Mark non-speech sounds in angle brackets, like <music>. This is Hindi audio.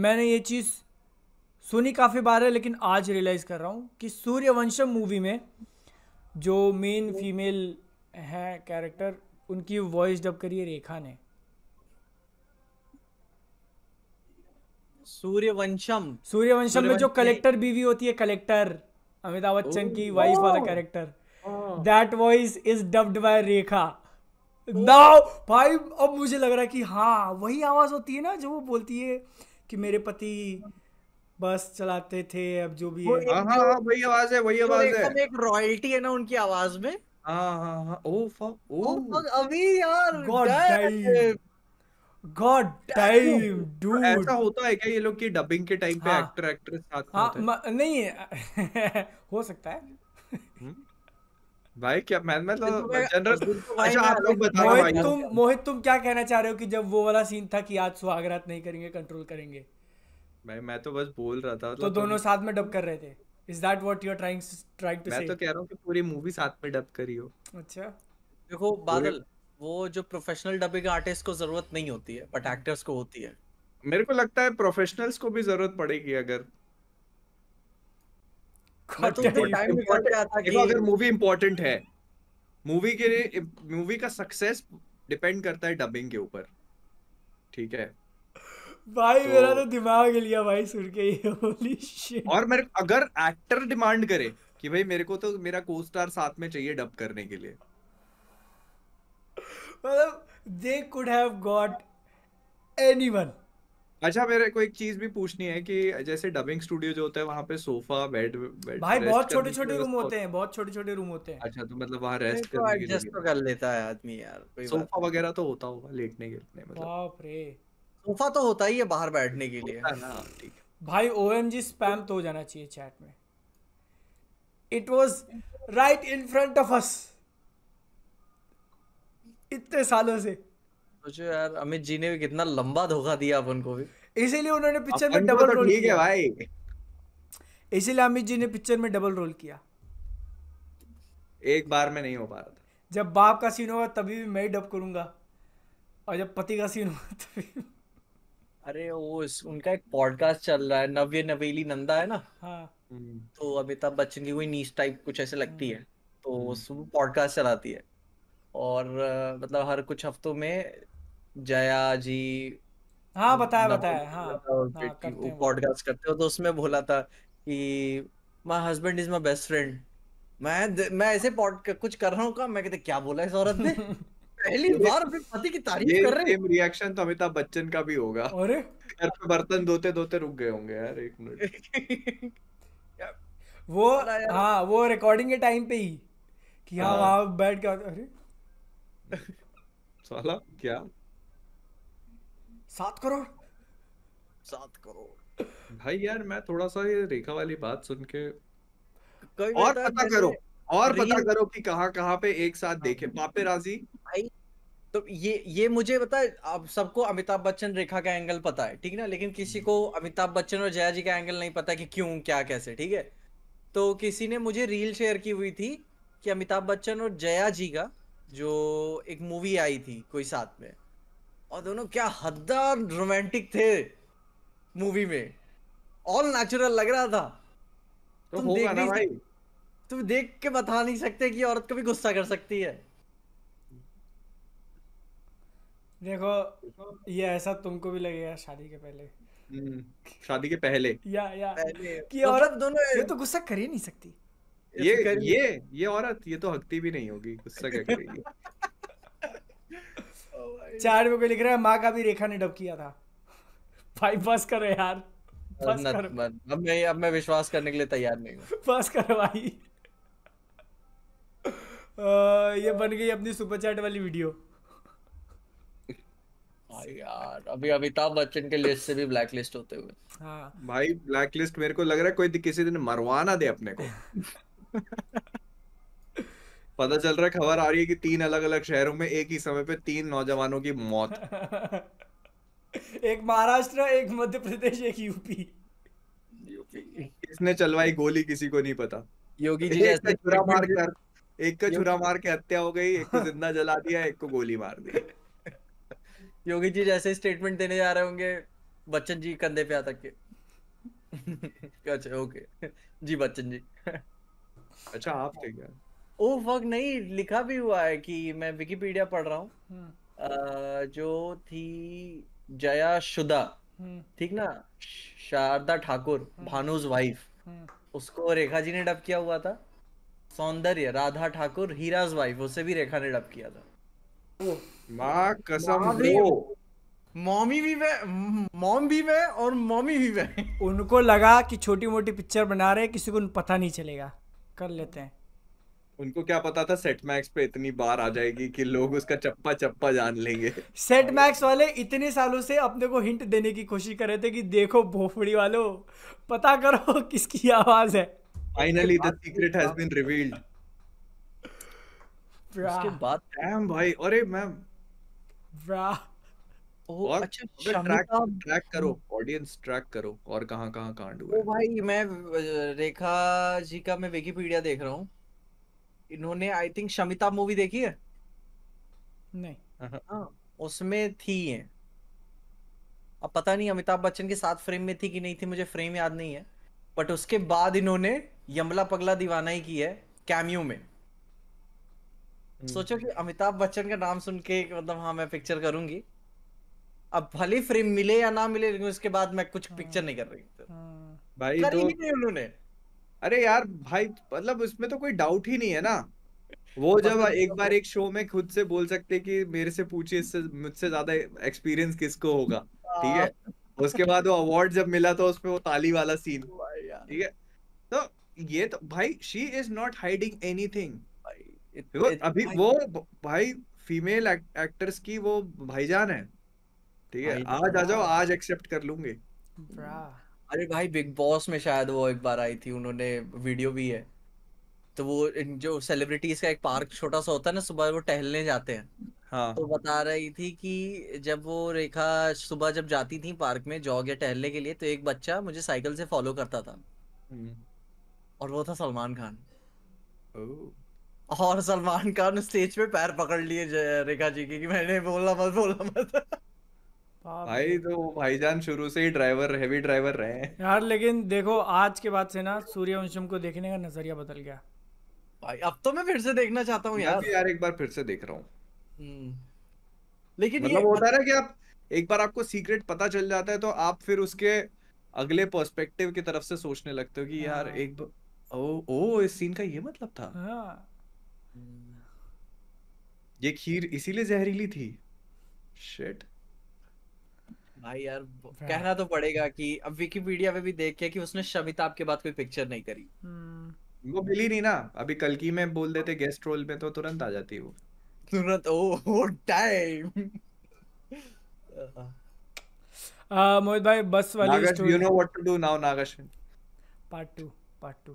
मैंने ये चीज़ सुनी काफ़ी बार है लेकिन आज रियलाइज़ कर रहा हूँ कि सूर्यवंशम मूवी में जो मेन फीमेल है कैरेक्टर उनकी वॉइस डब करी है रेखा ने सूर्यवंशम सूर्यवंशम में जो कलेक्टर बीवी होती है कलेक्टर अमिताभ बच्चन की वाइफ वाला character that voice is dubbed by Rekha now भाई अब मुझे लग रहा है कि हाँ वही आवाज होती है ना जो वो बोलती है कि मेरे पति बस चलाते थे अब जो भी है हाँ हाँ वही आवाज है वही आवाज है एक रॉयल्टी है ना उनकी आवाज में हाँ हाँ हाँ अभी गॉड गॉड टाइम ऐसा होता है क्या ये लोग डबिंग के एक्टर एक्ट्रेस हाँ। हाँ, नहीं <laughs> हो सकता है भाई क्या मैं मैं तो जनरल तो <laughs> अच्छा आप लोग बताओ मोहित तुम मोहित तुम क्या कहना चाह रहे हो कि जब वो वाला सीन था कि आज सुहागरात नहीं करेंगे कंट्रोल करेंगे भाई मैं तो बस बोल रहा था तो, तो दोनों साथ में डब कर रहे थे is that what you are trying trying to say मैं तो कह रहा हूं कि पूरी मूवी साथ में डब करी हो अच्छा देखो बादल वो जो प्रोफेशनल डबिंग आर्टिस्ट को जरूरत नहीं होती है बट एक्टर्स को होती है मेरे को लगता है प्रोफेशनल्स को भी जरूरत पड़ेगी अगर डबिंग तो के ऊपर ठीक है भाई तो, मेरा तो दिमाग लिया भाई सुन के ये और मेरे अगर एक्टर डिमांड करे कि भाई मेरे को तो मेरा को स्टार साथ में चाहिए डब करने के लिए मतलब they could have got anyone अच्छा मेरे को एक चीज भी पूछनी है कि जैसे डबिंग स्टूडियो जो होता है वहाँ पे सोफा बेड बेड भाई बहुत छोटे छोटे रूम होते हैं बहुत छोटे छोटे रूम होते हैं अच्छा तो मतलब वहाँ रेस्ट करने के लिए तो कर लेता है आदमी यार कोई सोफा वगैरह तो होता होगा लेटने के लिए मतलब बाप रे सोफा तो होता ही है बाहर बैठने के लिए हाँ, ठीक भाई जी स्पैम तो हो जाना चाहिए चैट में it was right in front of us इतने सालों से सोचो यार अमित जी ने भी कितना लंबा धोखा दिया अपन को भी इसीलिए उन्होंने पिक्चर में डबल रोल तो ठीक है भाई इसीलिए अमित जी ने पिक्चर में डबल रोल किया एक बार में नहीं हो पा रहा था जब बाप का सीन होगा तभी भी मैं डब करूंगा और जब पति का सीन होगा तभी अरे वो उनका एक पॉडकास्ट चल रहा है नव्य नवेली नंदा है ना हाँ हम्म। तो अमिताभ बच्चन की कोई नीच टाइप कुछ ऐसे लगती है हम्म। तो पॉडकास्ट हम्म। चलाती है और मतलब हर कुछ हफ्तों में जया जी हाँ बताया बताया हाँ पॉडकास्ट हाँ, करते हो तो उसमें बोला था कि my husband is my best friend मैं मैं ऐसे पॉड कुछ कर रहा हूँ का मैं कहते क्या बोला इस औरत ने <laughs> पहली बार अपने पति की तारीफ कर रहे सेम रिएक्शन तो अमिताभ बच्चन का भी होगा अरे घर पे बर्तन धोते धोते रुक गए होंगे यार एक मिनट <laughs> वो हाँ वो रिकॉर्डिंग के टाइम पे ही कि हाँ, हाँ वहाँ बैठ के अरे साला क्या सात करोड़ सात करोड़ भाई यार मैं थोड़ा सा ये रेखा वाली बात सुन के और पता करो और पता करो कि कहाँ कहाँ पे एक साथ हाँ देखे पापे राजी भाई तो ये ये मुझे पता है आप सबको अमिताभ बच्चन रेखा का एंगल पता है ठीक ना लेकिन किसी हम्म। को अमिताभ बच्चन और जया जी का एंगल नहीं पता कि क्यों क्या कैसे ठीक है तो किसी ने मुझे रील शेयर की हुई थी कि अमिताभ बच्चन और जया जी का जो एक मूवी आई थी कोई साथ में और दोनों क्या हद्दार रोमांटिक थे मूवी में ऑल नेचुरल लग रहा था तो तुम देख नहीं भाई तुम देख के बता नहीं सकते कि औरत कभी गुस्सा कर सकती है देखो ये ऐसा तुमको भी लगेगा शादी के पहले हम्म, शादी के पहले या या पहले। कि मतलब औरत दोनों ये तो गुस्सा कर ही नहीं सकती ये ये ये औरत ये तो हकती भी नहीं होगी गुस्सा क्या करेगी <laughs> चार में कोई लिख रहा है माँ का भी रेखा ने डब किया था भाई बस करो यार बस करो अब मैं अब मैं विश्वास करने के लिए तैयार नहीं हूँ बस करो भाई आ, ये बन गई अपनी सुपर चैट वाली वीडियो यार अभी अमिताभ बच्चन के लिस्ट से भी ब्लैक लिस्ट होते हुए हाँ भाई ब्लैक लिस्ट मेरे को लग रहा है कोई किसी दिन मरवाना दे अपने को <laughs> पता चल रहा है खबर आ रही है कि तीन अलग अलग शहरों में एक ही समय पे तीन नौजवानों की मौत <laughs> एक महाराष्ट्र एक मध्य प्रदेश एक यूपी इसने चलवाई गोली किसी को नहीं पता योगी जी एक का छुरा मार के एक का छुरा मार के हत्या हो गई एक को <laughs> जिंदा जला दिया एक को गोली मार दी <laughs> योगी जी जैसे स्टेटमेंट देने जा रहे होंगे बच्चन जी कंधे पे आता के अच्छा ओके जी बच्चन जी अच्छा आप थे क्या ओ फक नहीं लिखा भी हुआ है कि मैं विकिपीडिया पढ़ रहा हूँ हम्म। जो थी जया शुदा हम्म। ठीक ना शारदा ठाकुर हम्म। भानुज वाइफ उसको रेखा जी ने डब किया हुआ था सौंदर्य राधा ठाकुर हीराज वाइफ उसे भी रेखा ने डब किया था माँ कसम मॉमी भी मैं मॉम भी मैं और मॉमी भी मैं उनको लगा कि छोटी मोटी पिक्चर बना रहे किसी को पता नहीं चलेगा कर लेते हैं उनको क्या पता था सेट मैक्स पे इतनी बार आ जाएगी कि लोग उसका चप्पा चप्पा जान लेंगे सेट मैक्स वाले इतने सालों से अपने को हिंट देने की कोशिश कर रहे थे कि देखो भोफड़ी वालों पता करो <laughs> किसकी आवाज है finally the secret has been revealed उसके बाद डैम भाई अरे मैम और अच्छा ट्रैक ट्रैक करो ऑडियंस ट्रैक करो और कहां-कहां कांड हुआ ओ भाई मैं रेखा जी का मैं विकिपीडिया देख रहा हूं इन्होंने आई थिंक शमिता मूवी देखी है नहीं uh-huh. हाँ उसमें थी ये अब पता नहीं अमिताभ बच्चन के साथ फ्रेम में थी कि नहीं थी मुझे फ्रेम याद नहीं है बट उसके बाद इन्होंने यमला पगला दीवाना ही की है कैमियो में hmm. सोचो कि अमिताभ बच्चन का नाम सुन के मतलब हाँ मैं पिक्चर करूंगी अब भले फ्रेम मिले या ना मिले लेकिन उसके बाद मैं कुछ पिक्चर हाँ। नहीं कर रही हाँ। भाई तो... नहीं उन्होंने अरे यार भाई मतलब इसमें तो कोई डाउट ही नहीं है ना वो मतलब जब एक बार एक शो में खुद से बोल सकते कि मेरे से पूछिए इससे मुझसे ज्यादा एक्सपीरियंस किसको होगा ठीक है हाँ। उसके बाद वो अवार्ड जब मिला तो उसमें वो ताली वाला सीन ठीक है तो ये तो भाई she is not hiding anything अभी वो भाई फीमेल एक्टर्स की वो भाईजान है ठीक है आज आ जाओ आज एक्सेप्ट कर लूंगे अरे भाई बिग बॉस में शायद वो एक बार आई थी उन्होंने वीडियो भी है तो वो जो सेलिब्रिटीज का एक पार्क छोटा सा होता है ना सुबह वो टहलने जाते हैं हाँ तो बता रही थी कि जब वो रेखा सुबह जब जाती थी पार्क में जॉग या टहलने के लिए तो एक बच्चा मुझे साइकिल से फॉलो करता था हम्म। और वो था सलमान खान और सलमान खान स्टेज पे पैर पकड़ लिए रेखा जी की कि मैंने बोला मत बोला मत भाई तो भाईजान शुरू से ही ड्राइवर हैवी ड्राइवर रहे हैं यार लेकिन देखो आज के बाद से ना सूर्यवंशम को देखने का नजरिया बदल गया भाई अब तो मैं फिर से देखना चाहता हूँ यार यार एक बार फिर से देख रहा हूँ हम्म। लेकिन मतलब होता है कि आप एक बार आपको सीक्रेट पता चल जाता है तो आप फिर उसके अगले पर्सपेक्टिव की तरफ से सोचने लगते हो कि यार हाँ। एक ओ ओ इस सीन का ये मतलब था हाँ। ये खीर इसीलिए जहरीली थी शिट भाई यार कहना तो पड़ेगा कि अब विकिपीडिया पे भी देख के कि उसने शमिताभ के बाद कोई पिक्चर नहीं करी हम्म। वो मिली नहीं ना अभी कल की में बोल देते गेस्ट रोल में तो तुरंत आ जाती वो तुरंत ओ हो टाइम <laughs> मोहित भाई बस वाली story you know what to do now Nagarjuna part 2 part 2